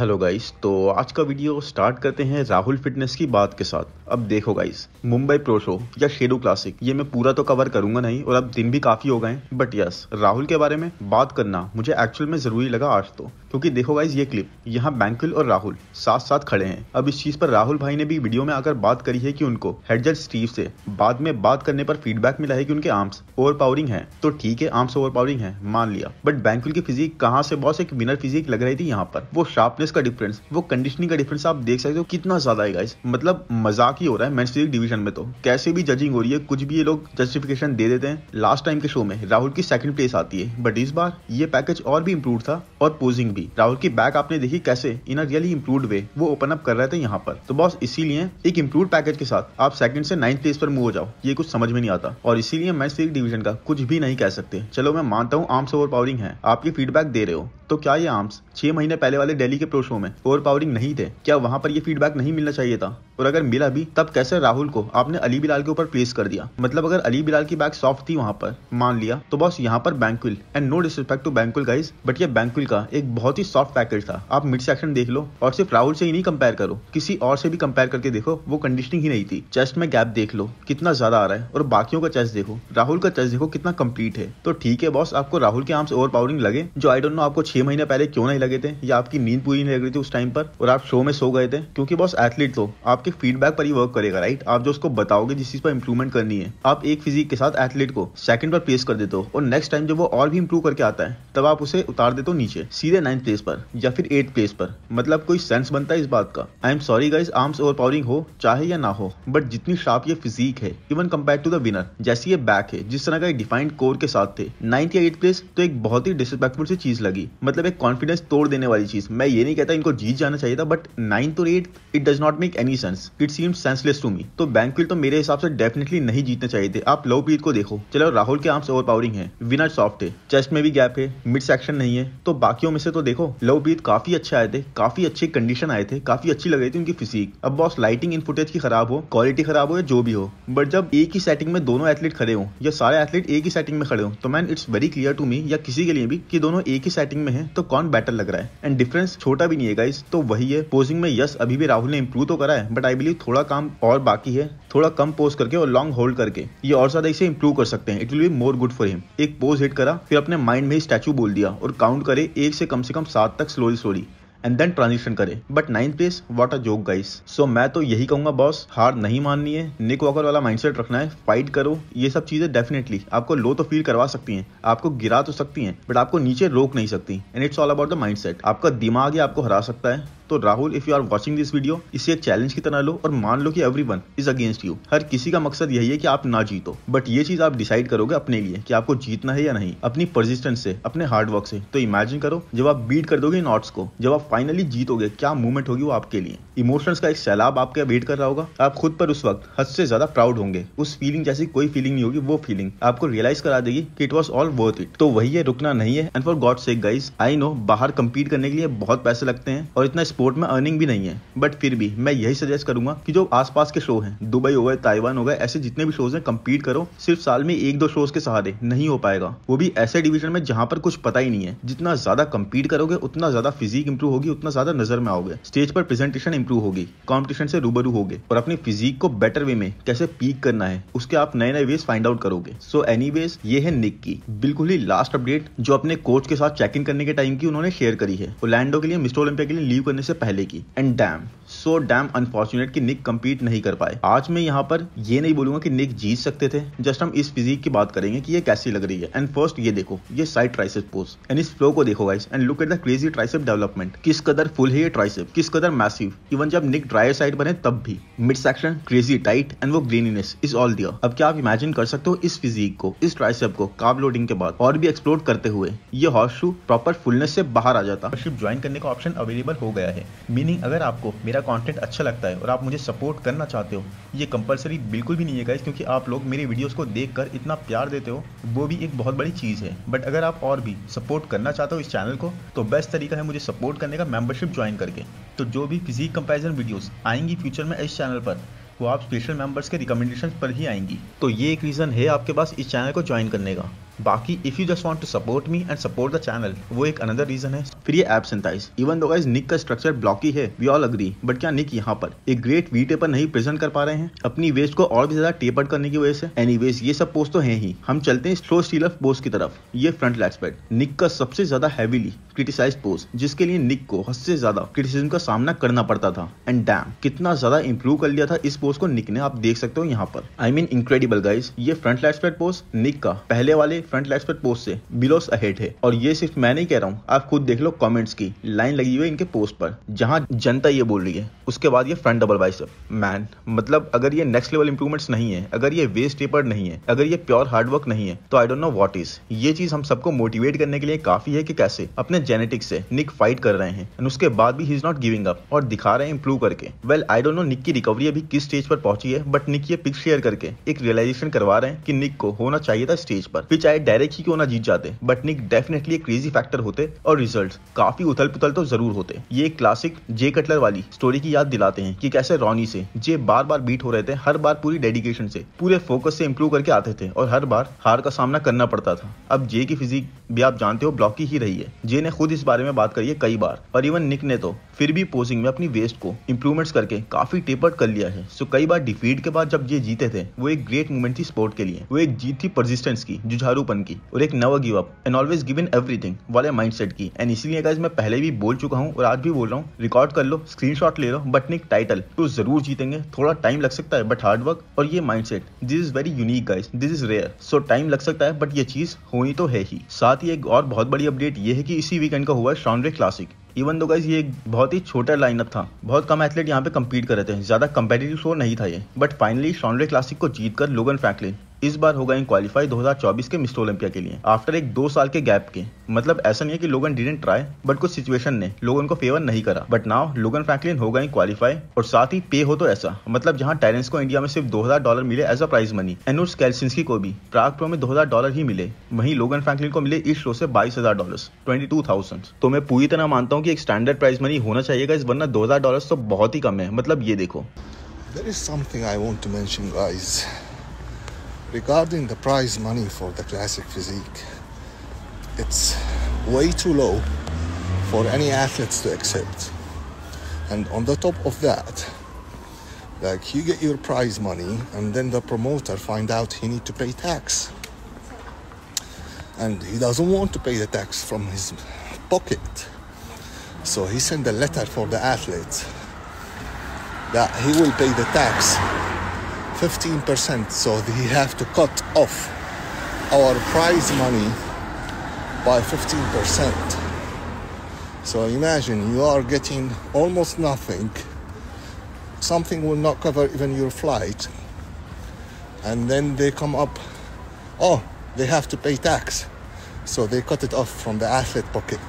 Hello guys तो आज का वीडियो स्टार्ट करते हैं राहुल फिटनेस की बात के साथ अब देखो गाइस मुंबई प्रो शो या शेडू क्लासिक ये मैं पूरा तो कवर करूंगा नहीं और अब दिन भी काफी हो गए बट यस राहुल के बारे में बात करना मुझे एक्चुअल में जरूरी लगा आज तो क्योंकि देखो गाइस ये क्लिप यहाँ बैंकुल और राहुल साथ साथ खड़े हैं अब इस चीज पर राहुल भाई ने भी वीडियो में आकर बात करी है की उनको हेडजर स्टीव से बाद में बात करने पर फीडबैक मिला है की उनके आर्म्स ओवर पावरिंग है तो ठीक है आर्म्स ओवर पावरिंग है मान लिया बट बैंकुल की फिजिक कहाँ से बॉस एक विनर फिजिक लग रही थी यहाँ पर वो शार्पनेस प्लेयर्स का डिफरेंस वो कंडीशनिंग का डिफरेंस आप देख सकते हो कितना ज्यादा है गाइस मतलब मजाक ही हो रहा है मेंस लीग डिवीजन में तो कैसे भी जजिंग हो रही है कुछ भी ये लोग जस्टिफिकेशन दे देते हैं लास्ट टाइम के शो में राहुल की सेकंड प्लेस आती है बट इस बार ये पैकेज और भी इंप्रूव था और पोजिंग भी राहुल की बैक आपने देखी कैसे इन अ रियली इंप्रूव वे वो ओपन अप कर रहे थे यहाँ पर तो बॉस इसीलिए एक इंप्रूव पैकेज के साथ आप सेकंड से नाइन्थ प्लेस पर मूव हो जाओ ये कुछ समझ में नहीं आता और इसीलिए मैं लीग डिवीजन का कुछ भी नहीं कह सकते चलो मैं मानता हूँ आर्म्स ओवर पावरिंग है आपकी फीडबैक दे रहे हो तो क्या ये आर्म्स छह महीने पहले वाले दिल्ली के प्रो शो में ओवर पावरिंग नहीं थे क्या वहाँ पर ये फीडबैक नहीं मिलना चाहिए था और अगर मिला भी तब कैसे राहुल को आपने अली बिलाल के ऊपर प्लेस कर दिया मतलब अगर अली बिलाल की बैग सॉफ्ट थी वहाँ पर मान लिया तो बॉस यहाँ पर बैंकुल एंड नो डिसरिस्पेक्ट टू बैंकुल गाइज बट ये बैंकुल का एक बहुत ही सॉफ्ट पैकेज था आप मिड सेक्शन देख लो और सिर्फ राहुल से ही नहीं कंपेयर करो किसी और से भी कंपेयर करके देखो वो कंडीशनिंग ही नहीं थी चेस्ट में गैप देख लो कितना ज्यादा आ रहा है और बाकियों का चेस्ट देखो राहुल का चेस्ट देखो कितना कम्प्लीट है तो ठीक है बॉस आपको राहुल के आर्म्स ओवर पावरिंग लगे जो आई डोंट नो आपको छह छः महीने पहले क्यों नहीं लगे थे या आपकी नींद पूरी नहीं लग रही थी उस टाइम पर और आप शो में सो गए थे क्योंकि बॉस एथलीट तो आपके फीडबैक पर ही वर्क करेगा राइट आप जो उसको बताओगे जिस चीज पर इंप्रूवमेंट करनी है आप एक फिजिक के साथ एथलीट को सेकंड पर प्लेस कर देते हो और नेक्स्ट टाइम जब वो और भी इंप्रूव करके आता है तब आप उसे उतार देते हो नीचे सीधे नाइन्थ प्लेस पर या फिर एट प्लेस पर मतलब कोई सेंस बनता है इस बात का I am sorry guys arms overpowering हो चाहे या ना हो बट जितनी शार्प ये फिजिक है even compare to the winner जैसी ये बैक है जिस तरह का डिफाइंड कोर के साथ थे नाइन्थ या एट प्लेस तो एक बहुत ही डिसरिस्पेक्टफुल सी चीज लगी मतलब एक कॉन्फिडेंस तोड़ देने वाली चीज मैं ये नहीं कहता इनको जीत जाना चाहिए था बट नाइन्थ और eight it does not make any sense it seem senseless to me तो बैंक तो मेरे हिसाब से डेफिनेटली नहीं जीतने चाहिए थे आप लवप्रीत को देखो चलो राहुल के आर्म्स ओवर पावरिंग है विनर सॉफ्ट है चेस्ट में भी गैप है मिड सेक्शन नहीं है तो बाकियों में से तो देखो लवप्रीत काफी अच्छे आए थे काफी अच्छे कंडीशन आए थे काफी अच्छी लग रही थी उनकी फिजिक अब बॉस लाइटिंग इन फुटेज की खराब हो क्वालिटी खराब हो या जो भी हो बट जब एक ही सेटिंग में दोनों एथलीट खड़े हो या सारे एथलीट एक ही सेटिंग में खड़े हो तो man it's very clear to me या किसी के लिए भी कि दोनों एक ही सेटिंग में है हैं तो कौन बेटर लग रहा है एंड डिफरेंस छोटा भी नहीं है गाइस तो वही है पोजिंग में यस अभी भी राहुल ने इम्प्रूव तो करा है बट आई बिलीव थोड़ा काम और बाकी है थोड़ा कम पोज करके और लॉन्ग होल्ड करके ये और ज्यादा इसे इम्प्रूव कर सकते हैं it will be more good for him एक पोज हिट करा फिर अपने माइंड में ही स्टैचू बोल दिया और काउंट करे एक से कम से कम सात तक slowly slowly and then transition करे but ninth place what a joke guys so मैं तो यही कहूंगा बॉस हार नहीं माननी है निक वॉकर वाला माइंडसेट रखना है फाइट करो ये सब चीजें डेफिनेटली आपको लो तो फील करवा सकती हैं आपको गिरा तो सकती हैं बट आपको नीचे रोक नहीं सकती and it's all about the mind आपका दिमाग ही आपको हरा सकता है तो Rahul if you are watching this video इसे एक चैलेंज की तरह लो और मान लो कि everyone is against you हर किसी का मकसद यही है कि आप ना जीतो बट ये चीज आप डिसाइड करोगे अपने लिए कि आपको जीतना है या नहीं अपनी परसिस्टेंस से अपने हार्डवर्क से तो इमेजिन करो जब आप बीट कर दोगे नॉट्स को जब आप फाइनली जीतोगे क्या मूवमेंट होगी वो आपके लिए इमोशंस का एक सैलाब आपके वेट कर रहा होगा आप खुद पर उस वक्त हद से ज्यादा प्राउड होंगे उस फीलिंग जैसी कोई फीलिंग नहीं होगी वो फीलिंग आपको रियलाइज करा देगी कि it was all worth it तो वही है रुकना नहीं है and for God sake guys I know बाहर कम्पीट करने के लिए बहुत पैसे लगते हैं और इतना स्पोर्ट में अर्निंग भी नहीं है बट फिर भी मैं यही सजेस्ट करूंगा कि जो आसपास के शो हैं दुबई हो गए ताइवान हो गए ऐसे जितने भी शोज हैं कम्पीट करो सिर्फ साल में एक दो शोज के सहारे नहीं हो पाएगा वो भी ऐसे डिविजन में जहां पर कुछ पता ही नहीं है जितना ज्यादा कम्पीट करोगे उतना ज्यादा फिजिक इंप्रूव होगी उतना ज्यादा नजर में आओगे स्टेज पर प्रेजेंटेशन इंप्रूव होगी कॉम्पिटिशन से रूबरू होगे और अपनी फिजिक को बेटर वे में कैसे पीक करना है उसके आप नए नए वेज फाइंड आउट करोगे सो एनी ये है निक की बिल्कुल ही लास्ट अपडेट जो अपने कोच के साथ चेक इन करने के टाइम की उन्होंने शेयर करी है ओलैंडो के लिए मिस्टर ओलंपिया के लिए लीव करने से पहले की and damn so damn unfortunate कि निक कम्पीट नहीं कर पाए आज मैं यहाँ पर ये नहीं बोलूंगा कि निक जीत सकते थे जस्ट हम इस फिजिक की बात करेंगे कि ये कैसी लग रही है एंड फर्स्ट ये देखो ये साइड ट्राइसेप पोज एंड इस फ्लो को देखो guys and look at the crazy tricep development किस कदर फुल है ये ट्राइसेप किस कदर मैसिव इवन जब निक ड्राई साइड बने तब भी mid section crazy tight and वो ग्रीनीनेस इज ऑल दियर अब क्या आप इमेजिन कर सकते हो इस फिजिक को इस ट्राइसेप को काब लोडिंग के बाद और भी एक्सप्लोर करते हुए ये हॉर्स शू प्रॉपर फुलनेस से बाहर आ जाता ज्वाइन करने का ऑप्शन अवेलेबल हो गया है मीनिंग अगर आपको मेरा कंटेंट अच्छा लगता है और आप मुझे सपोर्ट करना चाहते हो ये कंपलसरी बिल्कुल भी नहीं है गाइज क्योंकि आप लोग मेरे वीडियोस को देखकर इतना प्यार देते हो वो भी एक बहुत बड़ी चीज़ है बट अगर आप और भी सपोर्ट करना चाहते हो इस चैनल को तो बेस्ट तरीका है मुझे सपोर्ट करने का मेंबरशिप ज्वाइन करके तो जो भी फिजिक कंपेरिजन वीडियोस आएंगी फ्यूचर में इस चैनल पर वो आप स्पेशल मेंबर्स के रिकमेंडेशन पर ही आएंगी तो ये एक रीज़न है आपके पास इस चैनल को ज्वाइन करने का बाकी if you just want to support me and support the channel वो एक अनदर रीजन है फिर ये एप सिंथाइज इवन दो गाइज निक का स्ट्रक्चर ब्लॉकी है वी ऑल अग्री बट क्या निक यहाँ पर एक ग्रेट वी टेपर नहीं प्रेजेंट कर पा रहे हैं अपनी वेस्ट को और भी ज्यादा टेपर करने की वजह से एनी ये सब पोस्ट तो है ही हम चलते हैं स्लो स्टील ऑफ बोस की तरफ ये फ्रंट लेग स्पेड निक का सबसे ज्यादा हैवीली क्रिटिसाइज पोस्ट जिसके लिए निक को हद से ज्यादा क्रिटिसिज्म का सामना करना पड़ता था एंड डैम कितना ज्यादा इंप्रूव कर लिया था इस पोस्ट को निक ने आप देख सकते हो यहाँ पर आई मीन इनक्रेडिबल गाइज ये front leg spread pose Nick का पहले वाले फ्रंट लेग्स पर पोस्ट से बिलोस अहेड है और ये सिर्फ मैं नहीं कह रहा हूँ आप खुद देख लो कमेंट्स की लाइन लगी हुई है इनके पोस्ट पर जहाँ जनता ये बोल रही है उसके बाद ये फ्रंट डबल बाइस मैन मतलब अगर ये नेक्स्ट लेवल इंप्रूवमेंट्स नहीं है अगर ये वेस्ट टेपर नहीं है अगर ये प्योर हार्डवर्क नहीं है तो I don't know what is ये चीज हम सबको मोटिवेट करने के लिए काफी है कि कैसे अपने जेनेटिक्स से निक फाइट कर रहे हैं उसके बाद भी he is not giving up और दिखा रहे हैं इंप्रूव करके well I don't know Nick की रिकवरी अभी किस स्टेज पर पहुंची है बट निक ये पिक शेयर करके एक रियलाइजेशन करवा रहे हैं कि निक को होना चाहिए था स्टेज पर विच आई शायद डायरेक्ट ही क्यों ना जीत जाते बट निक डेफिनेटली एक क्रेजी फैक्टर होते और रिजल्ट काफी उथल पुथल तो जरूर होते ये क्लासिक जे कटलर वाली स्टोरी की याद दिलाते हैं कि कैसे रॉनी से जे बार बार बीट हो रहे थे हर बार पूरी डेडिकेशन से पूरे फोकस से इम्प्रूव करके आते थे और हर बार हार का सामना करना पड़ता था अब जे की फिजिक भी आप जानते हो ब्लॉकी ही रही है जे ने खुद इस बारे में बात करी है कई बार और इवन निक ने तो फिर भी पोजिंग में अपनी वेस्ट को इम्प्रूवमेंट्स करके काफी टेपर्ड कर लिया है सो कई बार डिफीट के बाद जब ये जीते थे वो एक ग्रेट मूवमेंट थी स्पोर्ट के लिए वो एक जीत थी परसिस्टेंस की जुझारू ओपन की और एक never give up and always given everything वाले माइंडसेट की एंड इसलिए गाइज मैं पहले भी बोल चुका हूँ और आज भी बोल रहा हूँ रिकॉर्ड कर लो स्क्रीनशॉट ले लो बट निक टाइटल तो जरूर जीतेंगे थोड़ा टाइम लग सकता है बट हार्डवर्क और ये mindset this is very unique guys this is rare so time लग सकता है बट ये चीज होनी तो है ही साथ ही एक और बहुत बड़ी अपडेट ये है कि इसी वीकेंड का हुआ शॉन्ड्रे क्लासिक इवन दो गाइज ये एक बहुत ही छोटा लाइनअप था बहुत कम एथलीट यहाँ पे कम्पीट कर रहे थे ज्यादा कम्पेटिटिव शो नहीं था ये बट फाइनली शॉन्ड्रे क्लासिक को कर लोगन फैंकलिन इस बार होगा इन क्वालिफाई 2024 के मिस्टर ओलंपिया के लिए आफ्टर एक दो साल के गैप के मतलब ऐसा नहीं है कि लोगन डिडेंट ट्राई बट कुछ सिचुएशन ने लोगन को फेवर नहीं करा बट नाउ लोगन फ्रैंकलिन होगा इन क्वालिफाई और साथ ही पे हो तो ऐसा मतलब जहां टेरेंस को इंडिया में सिर्फ दो डॉलर मिले एज अ प्राइज मनी एनुस कैलसिंसकी को भी प्राग प्रो में दो डॉलर ही मिले वहीं लोगन फ्रैंकलिन को मिले इस शो से बाईस हजार डॉलर ट्वेंटी टू तो मैं पूरी तरह मानता हूँ की एक स्टैंडर्ड प्राइज मनी होना चाहिएगा इस वरना दो हजार डॉलर तो बहुत ही कम है मतलब ये देखो There is something I want to mention, guys. regarding the prize money for the classic physique, it's way too low for any athletes to accept. And on the top of that, like you get your prize money and then the promoter find out he need to pay tax. And he doesn't want to pay the tax from his pocket. So he sent a letter for the athlete that he will pay the tax 15%. So he have to cut off our prize money by 15%. So imagine you are getting almost nothing. Something will not cover even your flight. And then they come up, oh, they have to pay tax. So they cut it off from the athlete pocket.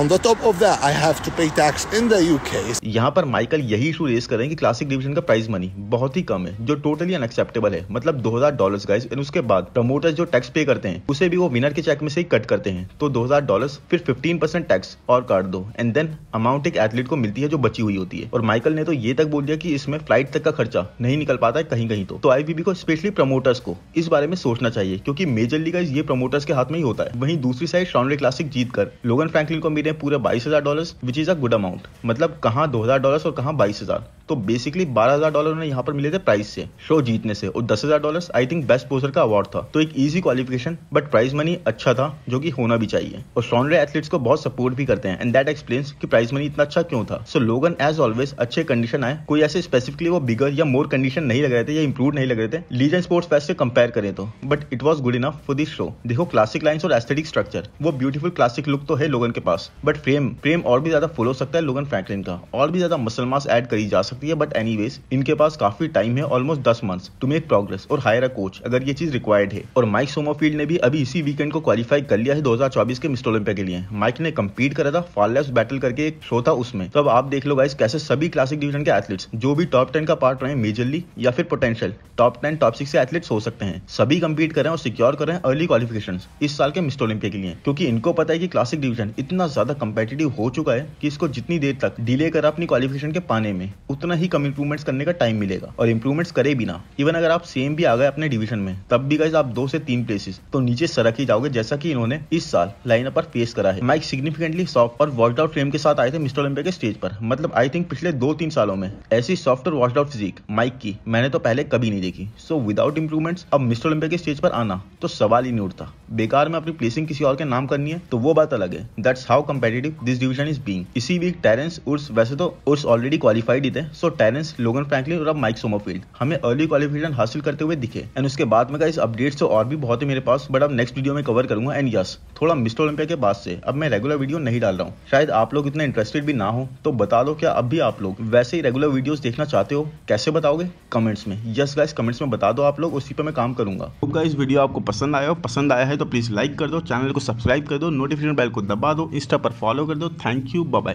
On the top of that, I have to pay tax in the UK. यहाँ पर Michael यही issue raise करें कि classic division का prize money बहुत ही कम है जो टोटली अनएक्सेप्टेबल है मतलब 2000 डॉलर्स गाइस गाइज उसके बाद प्रमोटर्स जो टैक्स पे करते हैं उसे भी वो विनर के चेक में से ही कट करते हैं तो 2000 डॉलर्स फिर 15% टैक्स और काट दो एंड देन अमाउंट एक एथलीट को मिलती है जो बची हुई होती है और माइकल ने तो ये तक बोल दिया कि इसमें फ्लाइट तक का खर्चा नहीं निकल पाता है कहीं कहीं तो, तो आईबीबी को स्पेशली प्रमोटर्स को इस बारे में सोचना चाहिए क्योंकि मेजरली गाइज ये प्रमोटर्स के हाथ में ही होता है वहीं दूसरी साइड श्राउंडे क्लासिक जीत कर लोगन फ्रैंकलिन को मेरी रहे हैं पूरे बाईस हजार dollar which is a good amount मतलब कहाँ दो हजार डॉलर और कहाँ बाईस हजार तो बेसिकली बारह हजार डॉलर उन्हें यहाँ पर मिले थे प्राइस से शो जीतने से और दस हजार dollar I think best poser का अवार्ड था तो एक easy qualification but prize money अच्छा था जो कि होना भी चाहिए और सॉन्ड्रे एथलीट्स को बहुत सपोर्ट भी करते हैं एंड दैट एक्सप्लेन कि प्राइज मनी इतना अच्छा क्यों था सो लोगन एज ऑलवेज अच्छे कंडीशन आए कोई ऐसे स्पेसिफिकली वो बिगर या मोर कंडीशन नहीं लग रहे थे या इंप्रूव नहीं लग रहे थे लीजन स्पोर्ट्स फेस्ट से कंपेयर करें तो but it was good enough for this show देखो क्लासिक लाइन्स और एस्थेटिक स्ट्रक्चर वो ब्यूटीफुल क्लासिक लुक तो है लोगन के पास बट फ्रेम फ्रेम और भी ज्यादा फुल हो सकता है लोगन फ्रैंकलिन का और भी ज्यादा मसल मास ऐड करी जा सकती है बट एनी इनके पास काफी टाइम है ऑलमोस्ट दस मंथ्स टू मेक प्रोग्रेस और हायर अ कोच अगर ये चीज रिक्वायर्ड है और माइक सोमोफील्ड ने भी अभी इसी वीकेंड को क्वालिफाई कर लिया है दो के मिस्टर ओलंपिया के लिए माइक ने कम्पीट करा था फॉलेस बैटल करके एक शो था उसमें तब तो आप देख लो गाइस कैसे सभी क्लासिक डिविजन के एथलीट्स जो भी टॉप टेन का पार्ट रहे मेजरली या फिर potential top ten top six के एथलीट्स हो सकते हैं सभी कम्पीट करें और सिक्योर करें अर्ली क्वालिफिकेशन इस साल के मिस्टर ओलंपिया के लिए क्योंकि इनको पता है कि क्लासिक डिवीजन इतना ज्यादा ज़्यादा कम्पेटिटिव हो चुका है कि इसको जितनी देर तक डिले करा अपनी क्वालिफिकेशन के पाने में उतना ही कम इंप्रूवमेंट करने का टाइम मिलेगा और इंप्रूवमेंट्स करे भी ना इवन अगर आप सेम भी आ गए अपने डिवीजन में तब भी गए आप दो से तीन प्लेसेस तो नीचे सरक ही जाओगे जैसा की इन्होंने इस साल लाइन पर फेस करा है माइक सिग्निफिकेंटली सॉफ्ट और वॉट आउट फ्रेम के साथ आए थे मिस्टर ओलंपिया के स्टेज पर मतलब आई थिंक पिछले दो तीन सालों में ऐसी सॉफ्ट और वॉट आउट फिजिक माइक की मैंने तो पहले कभी नहीं देखी सो विदाउट इंप्रूवमेंट्स अब मिस्टर ओलंपिया के स्टेज पर आना तो सवाल ही नहीं उठता बेकार में अपनी प्लेसिंग किसी और के नाम करनी है तो वो बात अलग है that's how competitive this division is being. इसी वीक टेरेंस उर्स वैसे तो उर्स ऑलरेडी क्वालिफाइड ही थे सो टेरेंस लोगन फ्रैंकलिन और अब माइक सोमोफील्ड हमें अर्ली क्वालिफिकेशन हासिल करते हुए दिखे एंड उसके बाद में इस अपडेट से और भी बहुत है मेरे पास बट अब नेक्स्ट वीडियो में कवर करूंगा एंड यस थोड़ा मिस्टर ओलंपिया के बाद से अब मैं रेगुलर वीडियो नहीं डाल रहा हूँ शायद आप लोग इतने इंटरेस्टेड भी ना हो तो बता दो क्या अब भी आप लोग वैसे ही रेगुलर वीडियो देखना चाहते हो कैसे बताओगे कमेंट्स में यस गाइस कमेंट्स में बता दो आप लोग उसी पर मैं काम करूंगा तो इस वीडियो आपको पसंद आया हो पसंद आया है तो प्लीज लाइक कर दो चैनल को सब्सक्राइब कर दो नोटिफिकेशन बेल को दबा दो इंस्टा पर फॉलो कर दो थैंक यू बाय